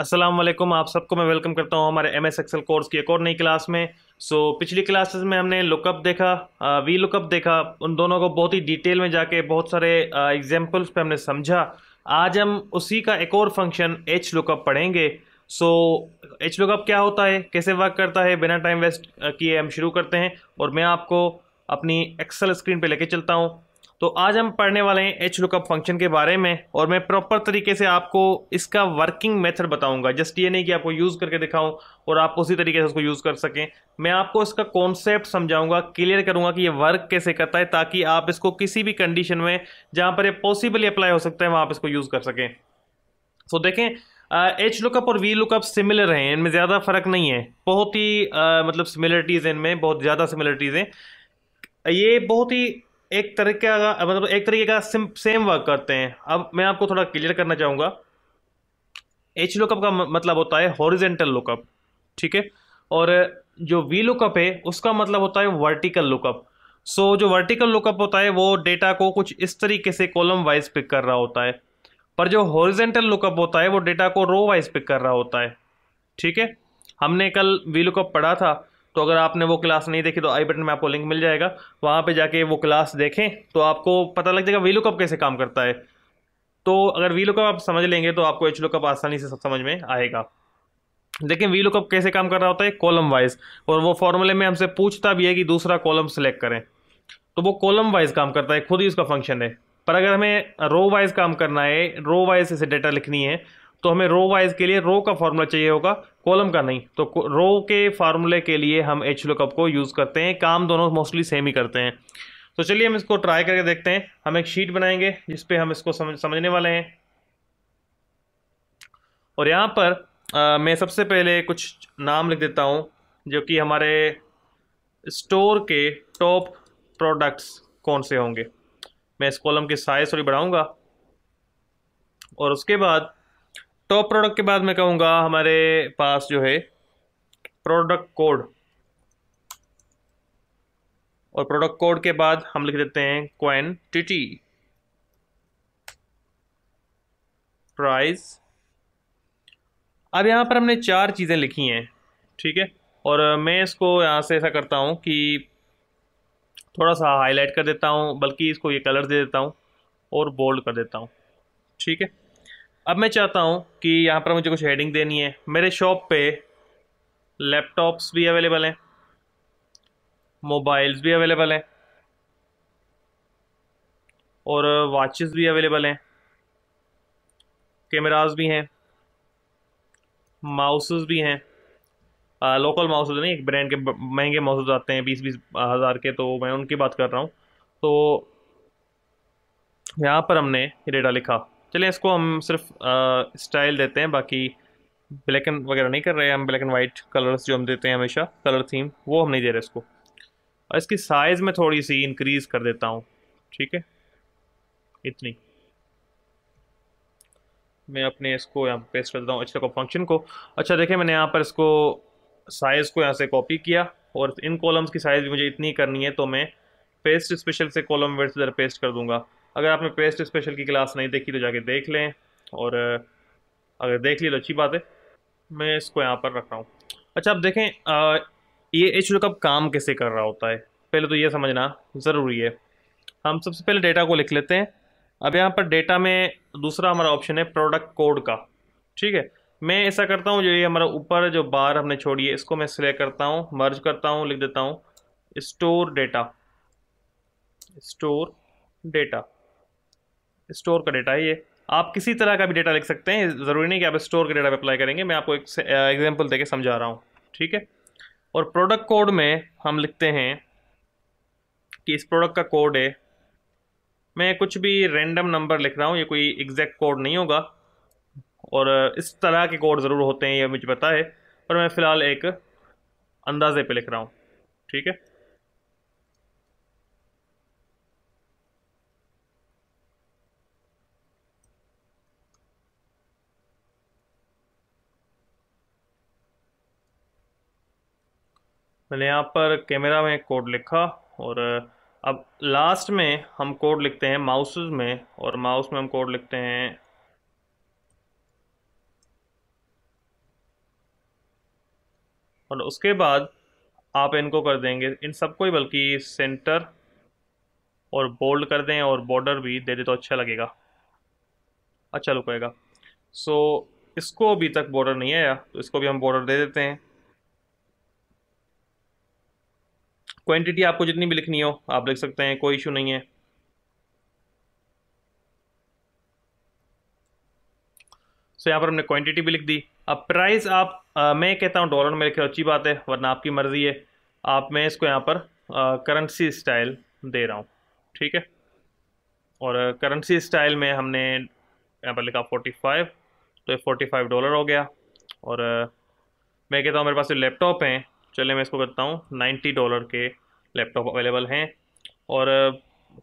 अस्सलाम वालेकुम आप सबको मैं वेलकम करता हूँ हमारे एम एस एक्सल कोर्स की एक और नई क्लास में सो so, पिछली क्लासेस में हमने लुकअप देखा वी लुकअप देखा उन दोनों को बहुत ही डिटेल में जाके बहुत सारे एग्जांपल्स पे हमने समझा आज हम उसी का एक और फंक्शन एच लुकअप पढ़ेंगे सो एच लुकअप क्या होता है कैसे वर्क करता है बिना टाइम वेस्ट किए हम शुरू करते हैं और मैं आपको अपनी एक्सल स्क्रीन पर लेके चलता हूँ तो आज हम पढ़ने वाले हैं एच लुकअप फंक्शन के बारे में और मैं प्रॉपर तरीके से आपको इसका वर्किंग मेथड बताऊंगा जस्ट ये नहीं कि आपको यूज़ करके दिखाऊं और आप उसी तरीके से उसको यूज़ कर सकें मैं आपको इसका कॉन्सेप्ट समझाऊंगा क्लियर करूंगा कि ये वर्क कैसे करता है ताकि आप इसको किसी भी कंडीशन में जहां पर ये पॉसिबली अप्लाई हो सकता है वहाँ आप इसको यूज़ कर सकें सो तो so, देखें एच लुकअप और वी लुकअप सिमिलर हैं इनमें ज़्यादा फ़र्क नहीं है बहुत ही मतलब सिमिलरिटीज़ हैं इनमें बहुत ज़्यादा सिमिलरिटीज़ हैं ये बहुत ही एक तरीके का मतलब एक तरीके का सिम सेम वर्क करते हैं अब मैं आपको थोड़ा क्लियर करना चाहूँगा एच लुकअप का मतलब होता है हॉरिजेंटल लुकअप ठीक है और जो वी लुकअप है उसका मतलब होता है वर्टिकल लुकअप सो जो वर्टिकल लुकअप होता है वो डेटा को कुछ इस तरीके से कॉलम वाइज पिक कर रहा होता है पर जो हॉरिजेंटल लुकअप होता है वो डेटा को रो वाइज पिक कर रहा होता है ठीक है हमने कल वी लुकअप पढ़ा था तो अगर आपने वो क्लास नहीं देखी तो आई बटन में आपको लिंक मिल जाएगा वहाँ पर जाके वो क्लास देखें तो आपको पता लग जाएगा वी लुकअप कैसे काम करता है तो अगर वी लुकअप आप समझ लेंगे तो आपको एच लुकअप आसानी से सब समझ में आएगा लेकिन वी लुकअप कैसे काम कर रहा होता है कॉलम वाइज और वो फॉर्मूले में हमसे पूछता भी है कि दूसरा कॉलम सेलेक्ट करें तो वो कॉलम वाइज काम करता है खुद ही उसका फंक्शन है पर अगर हमें रो वाइज काम करना है रो वाइज इसे डेटा लिखनी है तो हमें रो वाइज के लिए रो का फार्मूला चाहिए होगा कॉलम का नहीं तो रो के फार्मूले के लिए हम एच लुकअप को यूज़ करते हैं काम दोनों मोस्टली सेम ही करते हैं तो चलिए हम इसको ट्राई करके देखते हैं हम एक शीट बनाएंगे जिसपे हम इसको समझ समझने वाले हैं और यहाँ पर आ, मैं सबसे पहले कुछ नाम लिख देता हूँ जो कि हमारे स्टोर के टॉप प्रोडक्ट्स कौन से होंगे मैं इस कॉलम के साइज थोड़ी बढ़ाऊंगा और उसके बाद टॉप प्रोडक्ट के बाद मैं कहूंगा हमारे पास जो है प्रोडक्ट कोड और प्रोडक्ट कोड के बाद हम लिख देते हैं टिटी प्राइस अब यहां पर हमने चार चीज़ें लिखी हैं ठीक है और मैं इसको यहां से ऐसा करता हूं कि थोड़ा सा हाईलाइट कर देता हूँ बल्कि इसको ये कलर दे देता हूँ और बोल्ड कर देता हूँ ठीक है अब मैं चाहता हूँ कि यहाँ पर मुझे कुछ हेडिंग देनी है मेरे शॉप पे लैपटॉप्स भी अवेलेबल हैं मोबाइल्स भी अवेलेबल हैं और वॉचेस भी अवेलेबल हैं कैमराज भी हैं माउसेस भी हैं लोकल माउस होते नहीं एक ब्रांड के महंगे माउस आते हैं बीस बीस हज़ार के तो मैं उनकी बात कर रहा हूँ तो यहाँ पर हमने डेटा लिखा चलिए इसको हम सिर्फ स्टाइल देते हैं बाकी ब्लैक एंड वगैरह नहीं कर रहे हम ब्लैक एंड वाइट कलर्स जो हम देते हैं हमेशा कलर थीम वो हम नहीं दे रहे इसको और इसकी साइज़ में थोड़ी सी इंक्रीज़ कर देता हूँ ठीक है इतनी मैं अपने इसको यहाँ पेस्ट कर देता हूँ अच्छा को फंक्शन को अच्छा देखिए मैंने यहाँ पर इसको साइज़ को यहाँ से कॉपी किया और इन कॉलम्स की साइज़ भी मुझे इतनी करनी है तो मैं पेस्ट स्पेशल से कॉलम वर्ड इधर पेस्ट कर दूंगा अगर आपने पेस्ट स्पेशल की क्लास नहीं देखी तो जाके देख लें और अगर देख ली तो अच्छी बात है मैं इसको यहाँ पर रख रहा हूँ अच्छा आप देखें आ, ये एच लुकअप काम कैसे कर रहा होता है पहले तो ये समझना ज़रूरी है हम सबसे पहले डेटा को लिख लेते हैं अब यहाँ पर डेटा में दूसरा हमारा ऑप्शन है प्रोडक्ट कोड का ठीक है मैं ऐसा करता हूँ जो ये हमारा ऊपर जो बार हमने छोड़ी है इसको मैं सिलेक्ट करता हूँ मर्ज करता हूँ लिख देता हूँ store data store data store का डेटा है ये आप किसी तरह का भी डेटा लिख सकते हैं ज़रूरी नहीं कि आप स्टोर के डेटा पे अप्लाई करेंगे मैं आपको एक एग्जाम्पल दे समझा रहा हूँ ठीक है और प्रोडक्ट कोड में हम लिखते हैं कि इस प्रोडक्ट का कोड है मैं कुछ भी रेंडम नंबर लिख रहा हूँ ये कोई एग्जैक्ट कोड नहीं होगा और इस तरह के कोड ज़रूर होते हैं ये मुझे पता है पर मैं फ़िलहाल एक अंदाजे पे लिख रहा हूँ ठीक है मैंने यहाँ पर कैमरा में कोड लिखा और अब लास्ट में हम कोड लिखते हैं माउस में और माउस में हम कोड लिखते हैं और उसके बाद आप इनको कर देंगे इन सबको ही बल्कि सेंटर और बोल्ड कर दें और बॉर्डर भी दे दे तो अच्छा लगेगा अच्छा लुकेगा सो so, इसको अभी तक बॉर्डर नहीं आया तो इसको भी हम बॉर्डर दे देते हैं क्वांटिटी आपको जितनी भी लिखनी हो आप लिख सकते हैं कोई इशू नहीं है सो so, यहाँ पर हमने क्वांटिटी भी लिख दी अब प्राइस आप आ, मैं कहता हूँ डॉलर में लिखे अच्छी बात है वरना आपकी मर्ज़ी है आप मैं इसको यहाँ पर करंसी स्टाइल दे रहा हूँ ठीक है और करंसी स्टाइल में हमने यहाँ पर लिखा फोर्टी फाइव तो फोर्टी फाइव डॉलर हो गया और मैं कहता हूँ मेरे पास लैपटॉप हैं चले मैं इसको करता हूँ नाइन्टी डॉलर के लैपटॉप अवेलेबल हैं और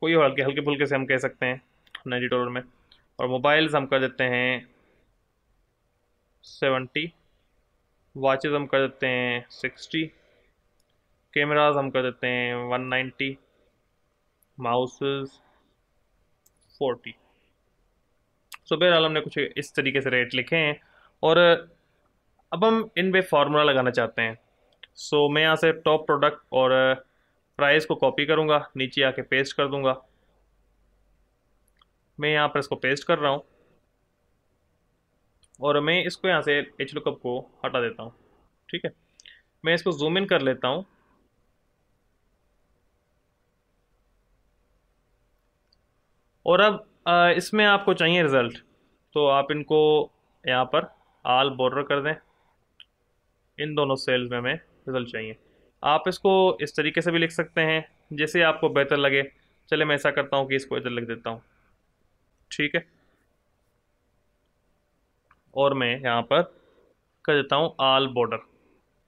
कोई हल्के हल्के फुल्के से हम कह सकते हैं नाइन्टी डॉलर में और मोबाइल्स हम कर देते हैं सेवेंटी वॉचेज़ हम कर देते हैं सिक्सटी कैमराज हम कर देते हैं one ninety mouses forty so बहरहाल हमने कुछ इस तरीके से रेट लिखे हैं और अब हम इन पे फार्मूला लगाना चाहते हैं सो so, मैं यहाँ से टॉप प्रोडक्ट और प्राइस को कॉपी करूँगा नीचे आके पेस्ट कर दूँगा मैं यहाँ पर इसको पेस्ट कर रहा हूँ और मैं इसको यहाँ से एच लुकअप को हटा देता हूँ ठीक है मैं इसको जूम इन कर लेता हूँ और अब इसमें आपको चाहिए रिज़ल्ट तो आप इनको यहाँ पर आल बॉर्डर कर दें इन दोनों सेल्स में हमें रिज़ल्ट चाहिए आप इसको इस तरीके से भी लिख सकते हैं जैसे आपको बेहतर लगे चले मैं ऐसा करता हूँ कि इसको इधर लिख देता हूँ ठीक है और मैं यहाँ पर कर देता हूँ आल बॉर्डर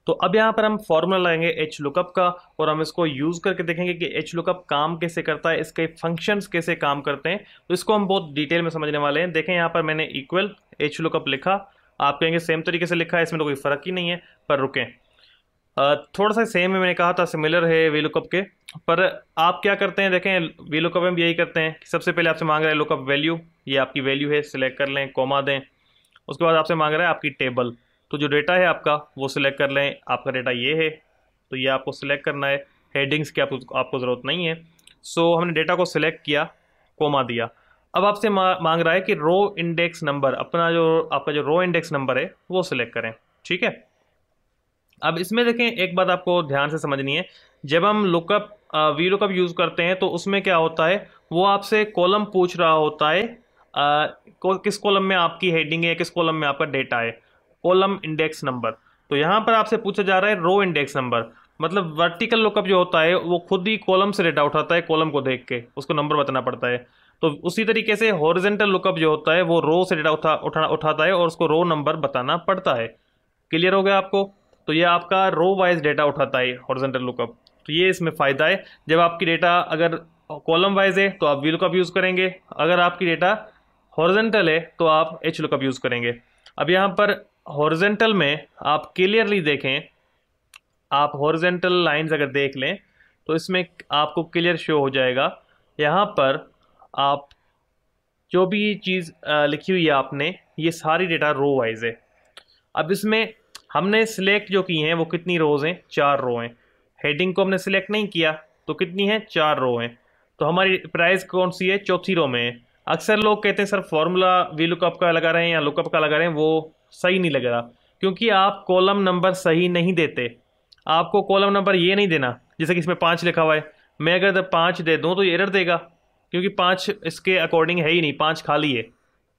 तो अब यहाँ पर हम फॉर्मूला लगाएंगे एच लुकअप का और हम इसको यूज़ करके देखेंगे कि एच लुकअप काम कैसे करता है इसके फंक्शंस कैसे काम करते हैं तो इसको हम बहुत डिटेल में समझने वाले हैं देखें यहाँ पर मैंने इक्वल एच लुकअप लिखा आप कहेंगे सेम तरीके से लिखा है इसमें तो कोई फ़र्क ही नहीं है पर रुकें थोड़ा सा सेम मैंने कहा था सिमिलर है वी लुकअप के पर आप क्या करते हैं देखें वी लुकअप भी यही करते हैं सबसे पहले आपसे मांग रहे हैं लुकअप वैल्यू ये आपकी वैल्यू है सिलेक्ट कर लें कोमा दें उसके बाद आपसे मांग रहा है आपकी टेबल तो जो डेटा है आपका वो सिलेक्ट कर लें आपका डेटा ये है तो ये आपको सिलेक्ट करना है हेडिंग्स की आपको आपको ज़रूरत नहीं है सो so, हमने डेटा को सिलेक्ट किया कोमा दिया अब आपसे मा, मांग रहा है कि रो इंडेक्स नंबर अपना जो आपका जो रो इंडेक्स नंबर है वो सिलेक्ट करें ठीक है अब इसमें देखें एक बात आपको ध्यान से समझनी है जब हम लुकअप वी लुकअप यूज़ करते हैं तो उसमें क्या होता है वो आपसे कॉलम पूछ रहा होता है को, किस कॉलम में आपकी हेडिंग है किस कॉलम में आपका डेटा है कॉलम इंडेक्स नंबर तो यहाँ पर आपसे पूछा जा रहा है रो इंडेक्स नंबर मतलब वर्टिकल लुकअप जो होता है वो खुद ही कॉलम से डेटा उठाता है कॉलम को देख के उसको नंबर बताना पड़ता है तो उसी तरीके से हॉरिजेंटल लुकअप जो होता है वो रो से डेटा उठा उठाना उठाता है और उसको रो नंबर बताना पड़ता है क्लियर हो गया आपको तो ये आपका रो वाइज डेटा उठाता है हॉरिजेंटल लुकअप तो ये इसमें फ़ायदा है जब आपकी डेटा अगर कॉलम वाइज है तो आप वी लुकअप यूज़ करेंगे अगर आपकी डेटा हॉर्जेंटल है तो आप एच लुकअप यूज़ करेंगे अब यहाँ पर हॉर्जेंटल में आप क्लियरली देखें आप हॉर्जेंटल लाइंस अगर देख लें तो इसमें आपको क्लियर शो हो जाएगा यहाँ पर आप जो भी चीज़ लिखी हुई है आपने ये सारी डेटा रो वाइज है अब इसमें हमने सिलेक्ट जो की हैं वो कितनी रोज़ हैं चार रो हैं हेडिंग को हमने सिलेक्ट नहीं किया तो कितनी है चार रो हैं तो हमारी प्राइस कौन सी है चौथी रो में है अक्सर लोग कहते हैं सर फॉर्मूला वी लुकअप का लगा रहे हैं या लुकअप का लगा रहे हैं वो सही नहीं लग रहा क्योंकि आप कॉलम नंबर सही नहीं देते आपको कॉलम नंबर ये नहीं देना जैसे कि इसमें पाँच लिखा हुआ है मैं अगर पाँच दे दूँ तो ये एरर देगा क्योंकि पाँच इसके अकॉर्डिंग है ही नहीं पाँच खाली है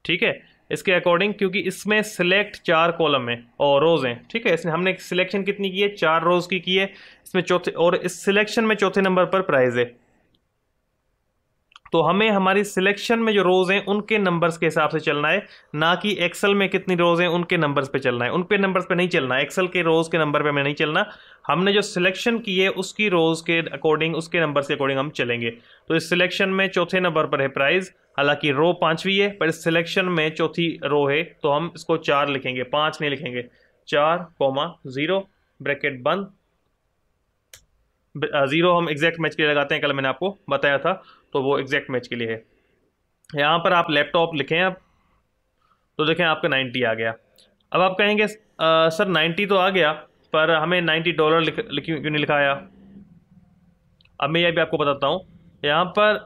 ठीक है इसके अकॉर्डिंग क्योंकि इसमें सिलेक्ट चार कॉलम है और रोज़ हैं ठीक है इसमें हमने सिलेक्शन कितनी की है चार रोज़ की की है इसमें चौथे और इस सिलेक्शन में चौथे नंबर पर प्राइज़ है तो हमें हमारी सिलेक्शन में जो रोज़ हैं उनके नंबर्स के हिसाब से चलना है ना कि एक्सेल में कितनी रोज़ हैं उनके नंबर्स पे चलना है उन पे नंबर्स पे नहीं चलना एक्सेल के रोज़ के नंबर पे हमें नहीं चलना हमने जो सिलेक्शन की है उसकी रोज़ के अकॉर्डिंग उसके नंबर के अकॉर्डिंग हम चलेंगे तो इस सिलेक्शन में चौथे नंबर पर है प्राइज़ हालांकि रो पाँचवीं है पर इस सिलेक्शन में चौथी रो है तो हम इसको चार लिखेंगे पाँच नहीं लिखेंगे चार ब्रैकेट बंद ज़ीरो हम एग्जैक्ट मैच के लिए लगाते हैं कल मैंने आपको बताया था तो वो एग्जैक्ट मैच के लिए है यहाँ पर आप लैपटॉप लिखें आप तो देखें आपका नाइन्टी आ गया अब आप कहेंगे आ, सर नाइन्टी तो आ गया पर हमें नाइन्टी डॉलर लिख, क्यों नहीं लिखाया अब मैं यह भी आपको बताता हूँ यहाँ पर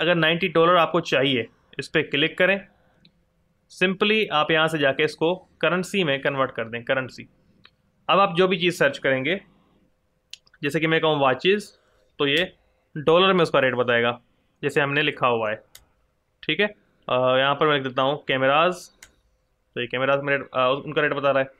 अगर नाइन्टी डॉलर आपको चाहिए इस पर क्लिक करें सिंपली आप यहाँ से जाके इसको करेंसी में कन्वर्ट कर दें करेंसी अब आप जो भी चीज़ सर्च करेंगे जैसे कि मैं कहूँ वाचिज़ तो ये डॉलर में उसका रेट बताएगा जैसे हमने लिखा हुआ है ठीक है यहाँ पर मैं लिख देता हूँ कैमराज तो ये कैमराज में रेट आ, उनका रेट बता रहा है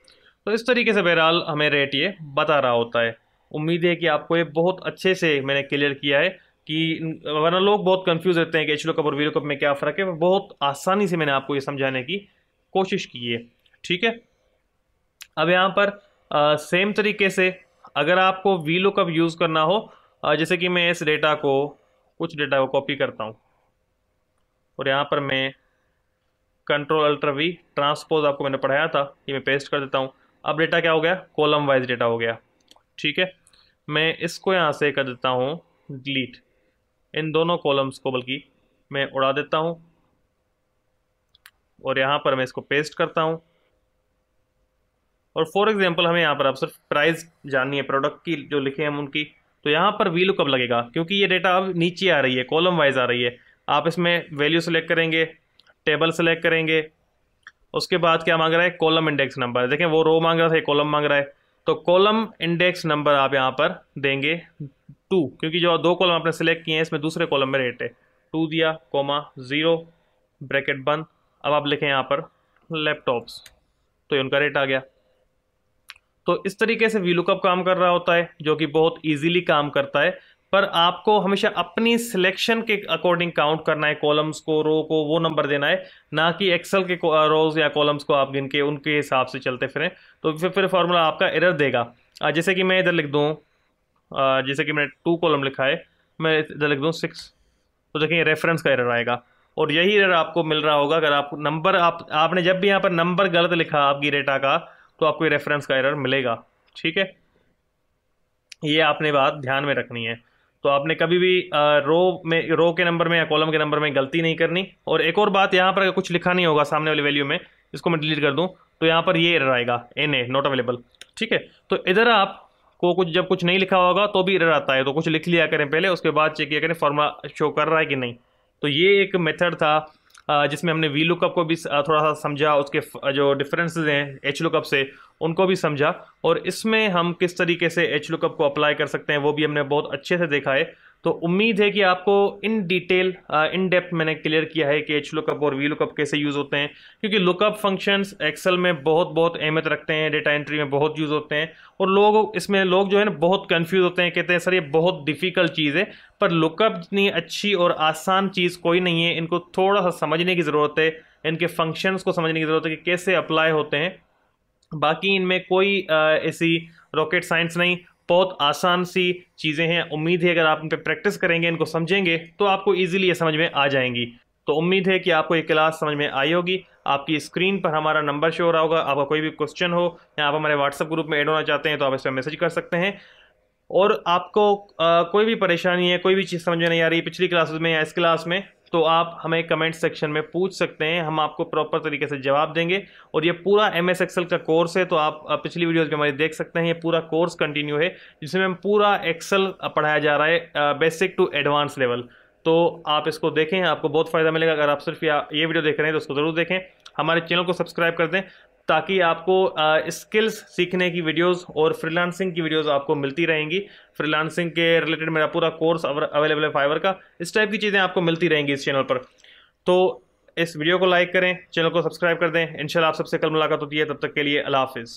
तो इस तरीके से बहरहाल हमें रेट ये बता रहा होता है उम्मीद है कि आपको ये बहुत अच्छे से मैंने क्लियर किया है कि वरना लोग बहुत कंफ्यूज रहते हैं कि एच कप और वीलो कप में क्या फ़र्क है बहुत आसानी से मैंने आपको ये समझाने की कोशिश की है ठीक है अब यहाँ पर आ, सेम तरीके से अगर आपको वी लुकअप यूज़ करना हो जैसे कि मैं इस डेटा को कुछ डेटा को कॉपी करता हूँ और यहाँ पर मैं कंट्रोल अल्ट्रा वी ट्रांसपोज आपको मैंने पढ़ाया था ये मैं पेस्ट कर देता हूँ अब डेटा क्या हो गया कॉलम वाइज डेटा हो गया ठीक है मैं इसको यहाँ से कर देता हूँ डिलीट इन दोनों कॉलम्स को बल्कि मैं उड़ा देता हूँ और यहाँ पर मैं इसको पेस्ट करता हूँ और फॉर एग्जाम्पल हमें यहाँ पर आप सिर्फ प्राइस जाननी है प्रोडक्ट की जो लिखे हम उनकी तो यहाँ पर वी कब लगेगा क्योंकि ये डेटा अब नीचे आ रही है कॉलम वाइज आ रही है आप इसमें वैल्यू सेलेक्ट करेंगे टेबल सेलेक्ट करेंगे उसके बाद क्या मांग रहा है कॉलम इंडेक्स नंबर देखें वो रो मांग रहा था ये कॉलम मांग रहा है तो कॉलम इंडेक्स नंबर आप यहाँ पर देंगे टू क्योंकि जो दो कॉलम आपने सेलेक्ट किए हैं इसमें दूसरे कॉलम में रेट है टू दिया कोमा ज़ीरो ब्रैकेट बंद अब आप लिखें यहाँ पर लैपटॉप्स तो ये उनका रेट आ गया तो इस तरीके से वी लुकअप काम कर रहा होता है जो कि बहुत ईजिली काम करता है पर आपको हमेशा अपनी सिलेक्शन के अकॉर्डिंग काउंट करना है कॉलम्स को रो को वो नंबर देना है ना कि एक्सेल के रोज या कॉलम्स को आप गिन के उनके हिसाब से चलते फिरें तो फिर फिर फार्मूला आपका एरर देगा जैसे कि मैं इधर लिख दूँ जैसे कि मैंने टू कॉलम लिखा है मैं इधर लिख दूँ सिक्स तो देखिए रेफरेंस का एरर आएगा और यही एरर आपको मिल रहा होगा अगर आप नंबर आप आपने जब भी यहाँ पर नंबर गलत लिखा आपकी डेटा का तो आपको ये रेफरेंस का एरर मिलेगा ठीक है ये आपने बात ध्यान में रखनी है तो आपने कभी भी रो में रो के नंबर में या कॉलम के नंबर में गलती नहीं करनी और एक और बात यहाँ पर कुछ लिखा नहीं होगा सामने वाली वैल्यू में इसको मैं डिलीट कर दूँ तो यहाँ पर ये एरर आएगा एन ए नॉट अवेलेबल ठीक है तो इधर आप को कुछ जब कुछ नहीं लिखा होगा तो भी एरर आता है तो कुछ लिख लिया करें पहले उसके बाद चेक किया करें फॉर्मूला शो कर रहा है कि नहीं तो ये एक मेथड था जिसमें हमने वी लुकअप को भी थोड़ा सा समझा उसके जो डिफरेंसेस हैं एच लुकअप से उनको भी समझा और इसमें हम किस तरीके से एच लुकअप को अप्लाई कर सकते हैं वो भी हमने बहुत अच्छे से देखा है तो उम्मीद है कि आपको इन डिटेल इन डेप्थ मैंने क्लियर किया है कि एच लुकअप और वी लुकअप कैसे यूज़ होते हैं क्योंकि लुकअप फंक्शंस एक्सेल में बहुत बहुत अहमियत रखते हैं डेटा एंट्री में बहुत यूज़ होते हैं और लोग इसमें लोग जो है ना बहुत कंफ्यूज होते हैं कहते हैं सर ये बहुत डिफ़िकल्ट चीज़ है पर लुकअप जितनी अच्छी और आसान चीज़ कोई नहीं है इनको थोड़ा सा समझने की ज़रूरत है इनके फंक्शंस को समझने की ज़रूरत है कि कैसे अप्लाई होते हैं बाकी इनमें कोई uh, ऐसी रॉकेट साइंस नहीं बहुत आसान सी चीज़ें हैं उम्मीद है अगर आप इन पर प्रैक्टिस करेंगे इनको समझेंगे तो आपको ईजिली ये समझ में आ जाएंगी तो उम्मीद है कि आपको ये क्लास समझ में आई होगी आपकी स्क्रीन पर हमारा नंबर शो हो रहा होगा आपका कोई भी क्वेश्चन हो या आप हमारे व्हाट्सअप ग्रुप में ऐड होना चाहते हैं तो आप इस पर मैसेज कर सकते हैं और आपको आ, कोई भी परेशानी है कोई भी चीज़ समझ में नहीं आ रही पिछली क्लासेस में या इस क्लास में तो आप हमें कमेंट सेक्शन में पूछ सकते हैं हम आपको प्रॉपर तरीके से जवाब देंगे और ये पूरा एम एस एक्सल का कोर्स है तो आप पिछली वीडियोज़ में हमारी देख सकते हैं ये पूरा कोर्स कंटिन्यू है जिसमें पूरा एक्सल पढ़ाया जा रहा है बेसिक टू एडवांस लेवल तो आप इसको देखें आपको बहुत फ़ायदा मिलेगा अगर आप सिर्फ ये वीडियो देख रहे हैं तो उसको ज़रूर देखें हमारे चैनल को सब्सक्राइब कर दें ताकि आपको स्किल्स सीखने की वीडियोस और फ्रीलांसिंग की वीडियोस आपको मिलती रहेंगी फ्रीलांसिंग के रिलेटेड मेरा पूरा कोर्स अवेलेबल है फाइवर का इस टाइप की चीज़ें आपको मिलती रहेंगी इस चैनल पर तो इस वीडियो को लाइक करें चैनल को सब्सक्राइब कर दें इनशाला आप सबसे कल मुलाकात होती है तब तक के लिए अला हाफिज़